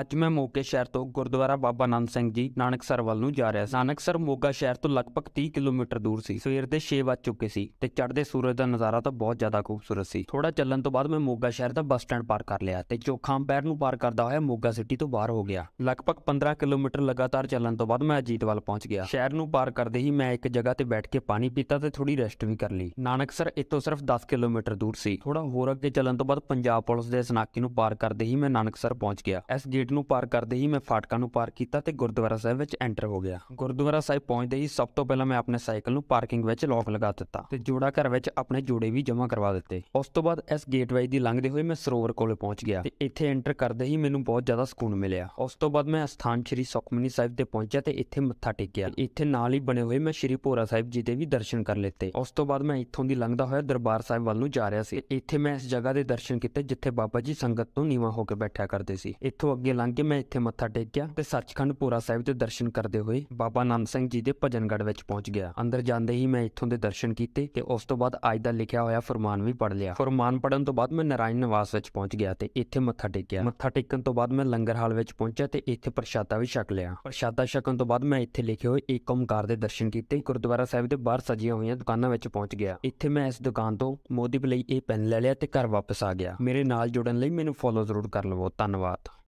ਅੱਜ ਮੈਂ ਮੋਗਾ ਸ਼ਹਿਰ ਤੋਂ ਗੁਰਦੁਆਰਾ ਬਾਬਾ ਨਾਨਕ ਸਿੰਘ ਜੀ ਨਾਨਕਸਰ ਵੱਲ ਨੂੰ ਜਾ ਰਿਹਾ ਸੀ ਨਾਨਕਸਰ ਮੋਗਾ ਸ਼ਹਿਰ ਤੋਂ ਲਗਭਗ 30 ਕਿਲੋਮੀਟਰ ਦੂਰ ਸੀ ਸਵੇਰ ਦੇ 6 ਵਜ ਚੁੱਕੇ ਸੀ ਤੇ ਚੜ੍ਹਦੇ ਸੂਰਜ ਦਾ ਨਜ਼ਾਰਾ ਤਾਂ ਬਹੁਤ ਜ਼ਿਆਦਾ ਖੂਬਸੂਰਤ ਸੀ ਥੋੜਾ ਚੱਲਣ ਤੋਂ ਬਾਅਦ ਮੈਂ ਮੋਗਾ ਸ਼ਹਿਰ ਦਾ ਬੱਸ ਸਟੈਂਡ ਪਾਰ ਕਰ ਲਿਆ ਤੇ ਚੋਖਾਂ ਪੈਰ ਨੂੰ ਪਾਰ ਕਰਦਾ ਹੋਇਆ ਮੋਗਾ ਸਿਟੀ ਤੋਂ ਬਾਹਰ ਹੋ ਗਿਆ ਲਗਭਗ 15 ਕਿਲੋਮੀਟਰ ਲਗਾਤਾਰ ਚੱਲਣ ਤੋਂ ਬਾਅਦ ਮੈਂ ਅਜੀਤਵਾਲ ਪਹੁੰਚ ਗਿਆ ਸ਼ਹਿਰ ਨੂੰ ਪਾਰ ਕਰਦੇ ਹੀ ਮੈਂ ਇੱਕ ਜਗ੍ਹਾ ਤੇ ਬੈਠ ਕੇ ਪਾਣੀ ਪੀਤਾ ਤੇ ਥੋੜੀ ਰੈਸਟ ਵੀ ਕਰ ਲਈ ਨਾਨਕਸਰ ਇੱਥੋਂ ਸਿਰਫ 10 ਕਿਲੋਮੀਟਰ ਦੂਰ ਸੀ ਥੋੜਾ ਹੋਰ ਅੱਗੇ ਚੱਲਣ ਤੋਂ ਬਾਅਦ ਪੰਜਾਬ ਪੁਲਿਸ ਦੇ ਸਨਾਕੀ ਨੂੰ ਪਾਰ ਕਰਦੇ ਹੀ ਮੈਂ ਨਾਨਕਸਰ ਪਹੁੰਚ ਗਿਆ ਐਸ ਗੇਟ ਨੂੰ ਪਾਰ ਕਰਦੇ ਹੀ ਮੈਂ ਫਾਟਕਾਂ ਨੂੰ ਪਾਰ ਕੀਤਾ ਤੇ ਗੁਰਦੁਆਰਾ ਸਾਹਿਬ ਵਿੱਚ ਐਂਟਰ ਹੋ ਗਿਆ ਗੁਰਦੁਆਰਾ ਸਾਹਿਬ ਪਹੁੰਚਦੇ ਹੀ ਸਭ ਤੋਂ ਪਹਿਲਾਂ ਮੈਂ ਆਪਣੇ ਸਾਈਕਲ ਨੂੰ ਪਾਰਕਿੰਗ ਵਿੱਚ ਲੌਕ ਲਗਾ ਦਿੱਤਾ ਤੇ ਜੋੜਾ ਘਰ ਵਿੱਚ ਆਪਣੇ ਜੋੜੇ ਵੀ ਜਮ੍ਹਾਂ ਕਰਵਾ ਦਿੱਤੇ ਉਸ ਤੋਂ ਬਾਅਦ ਇਸ ਗੇਟਵੇ ਦੀ ਲੰਘਦੇ ਹੋਏ ਮੈਂ ਸਰੋਵਰ ਕੋਲੇ ਪਹੁੰਚ ਗਿਆ ਤੇ ਇੱਥੇ ਐਂਟਰ ਕਰਦੇ ਹੀ ਮੈਨੂੰ ਬਹੁਤ ਜ਼ਿਆਦਾ ਸਕੂਨ ਮਿਲਿਆ ਉਸ ਤੋਂ ਬਾਅਦ ਮੈਂ ਸਥਾਨ ਸ਼੍ਰੀ ਸੁਖਮਨੀ ਸਾਹਿਬ ਤੇ ਪਹੁੰਚਿਆ ਤੇ ਇੱਥੇ ਮੱਥਾ ਟੇਕਿਆ ਇੱਥੇ ਨਾਲ ਹੀ ਬਣੇ ਹੋਏ ਮੈਂ ਸ਼੍ਰੀ ਭੋਰਾ ਸਾਹਿਬ ਜੀ ਦੇ ਵੀ ਦਰਸ਼ਨ ਕਰ ਲਏ ਉਸ ਤੋਂ ਬਾਅਦ ਮੈਂ ਇੱਥੋਂ ਦੀ ਲੰਘਦਾ ਹੋਇਆ ਦਰਬਾਰ ਸਾਹਿਬ ਵੱਲ ਨੂੰ ਜਾ ਰਿਹਾ ਸੀ ਇੱਥੇ ਮੈਂ ਇਸ ਜਗ੍ਹਾ ਦੇ ਦਰਸ਼ਨ ਕੀਤੇ ਜਿੱਥੇ ਬਾਬਾ ਜੀ ਸੰਗਤ ਤੋਂ ਨੀਵਾ ਹੋ ਕੇ ਬੈਠਿਆ ਕਰਦੇ ਸੀ ਇੱਥੋਂ ਅੱਗੇ ਲੰਘ ਕੇ ਮੈਂ ਇੱਥੇ ਮੱਥਾ ਟੇਕਿਆ ਤੇ ਸੱਚਖੰਡ ਪੂਰਾ ਸਾਹਿਬ ਦੇ ਦਰਸ਼ਨ ਕਰਦੇ ਹੋਏ ਬਾਬਾ ਨਾਨਕ ਸਿੰਘ ਜੀ ਦੇ ਭਜਨਗੜ ਵਿੱਚ ਪਹੁੰਚ ਗਿਆ ਅੰਦਰ ਜਾਂਦੇ ਹੀ ਮੈਂ ਇੱਥੋਂ ਦੇ ਦਰਸ਼ਨ ਕੀਤੇ ਤੇ ਉਸ ਤੋਂ ਬਾਅਦ ਅੱਜ ਦਾ ਲਿਖਿਆ ਹੋਇਆ ਫਰਮਾਨ ਵੀ ਪੜ ਲਿਆ ਫਰਮਾਨ ਪੜਨ ਤੋਂ ਬਾਅਦ ਮੈਂ ਨਾਰਾਇਣ ਨਿਵਾਸ ਵਿੱਚ ਪਹੁੰਚ ਗਿਆ ਤੇ ਇੱਥੇ ਮੱਥਾ ਟੇਕਿਆ ਮੱਥਾ ਟੇਕਣ ਤੋਂ ਬਾਅਦ ਮੈਂ ਲੰਗਰ ਹਾਲ ਵਿੱਚ ਪਹੁੰਚਿਆ ਤੇ ਇੱਥੇ ਪ੍ਰਸ਼ਾਦਾ ਵੀ ਛਕ ਲਿਆ ਪ੍ਰਸ਼ਾਦਾ ਛਕਣ ਤੋਂ ਬਾਅਦ ਮੈਂ ਇੱਥੇ ਲਿਖੇ ਹੋਏ ਏਕ ਓਮਕਾਰ ਦੇ ਦਰਸ਼ਨ ਕੀਤੇ ਗੁਰਦੁਆਰਾ ਸਾਹਿਬ ਦੇ ਬਾਹਰ ਸਜੀਆਂ ਹੋਈਆਂ ਦੁਕਾਨਾਂ ਵਿੱਚ ਪਹੁੰਚ ਗਿਆ ਇੱਥੇ ਮੈਂ ਇਸ ਦੁਕਾਨ ਤੋਂ ਮੋਦੀਪ ਲਈ ਇਹ ਪੈਨ ਲੈ ਲਿਆ ਤੇ ਘਰ ਵਾਪਸ ਆ ਗਿਆ ਮੇਰੇ ਨਾਲ ਜੁੜਨ ਲਈ ਮੈਨੂੰ ਫੋਲੋ ਜ਼ਰੂਰ ਕਰ ਲਵੋ ਧੰਨਵਾਦ